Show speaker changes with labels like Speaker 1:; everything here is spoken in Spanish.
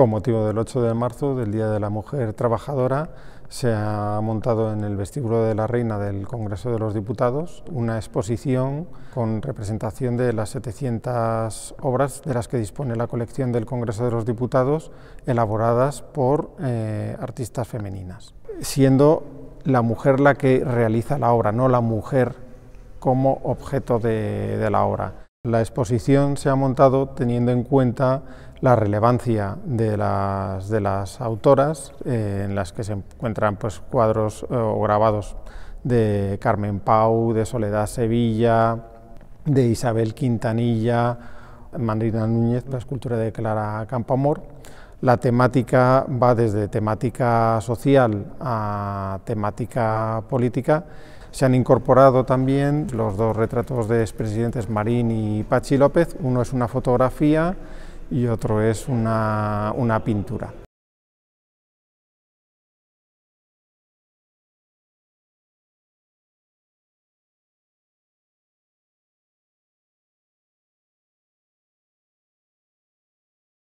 Speaker 1: Con motivo del 8 de marzo, del Día de la Mujer Trabajadora, se ha montado en el vestíbulo de la Reina del Congreso de los Diputados una exposición con representación de las 700 obras de las que dispone la colección del Congreso de los Diputados, elaboradas por eh, artistas femeninas, siendo la mujer la que realiza la obra, no la mujer como objeto de la obra. La exposición se ha montado teniendo en cuenta la relevancia de las, autoras, eh, en las que se encuentran pues, cuadros eh, o grabados de Carmen Pau, de Soledad Sevilla, de Isabel Quintanilla, Manrina Núñez, la escultura de Clara Campamor. La temática va desde temática social a temática política se han incorporado también los dos retratos de expresidentes Marín y Pachi López. Uno es una fotografía y otro es una,
Speaker 2: una pintura.